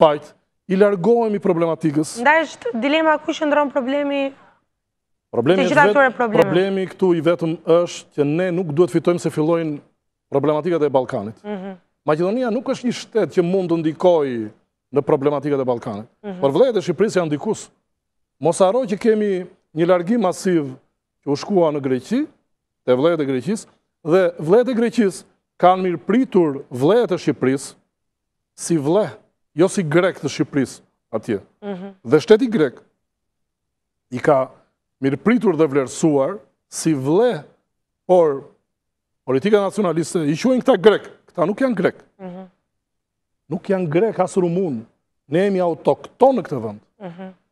pajtë, i largohemi problematikës. Nda është dilema ku shëndronë problemi të gjithatur e problemi? Problemi këtu i vetëm është që ne nuk duhet fitojmë se fillojnë problematikat e Balkanit. Makedonia mhm. nuk është një shtetë që mund të ndikoj në problematikat e Balkanit. Mhm. Por vlejt e Shqipërisë janë ndikus. Mosaro që kemi një largi masiv që u shkua në Greqi, te vlejt e Greqis, dhe vlejt e Greqis kanë mirë pritur vlejt e Shqipërisë si vlejt jo si grek të Shqipëris atje. Mhm. Dhe shteti grek i ka mirëpritur dhe vlerësuar si vle, por politika nacionaliste i shuajnë këta grek, këta nuk janë grek. Mhm. Nuk janë grek asë rumun, ne emi autokton në këtë vëndë. Mhm.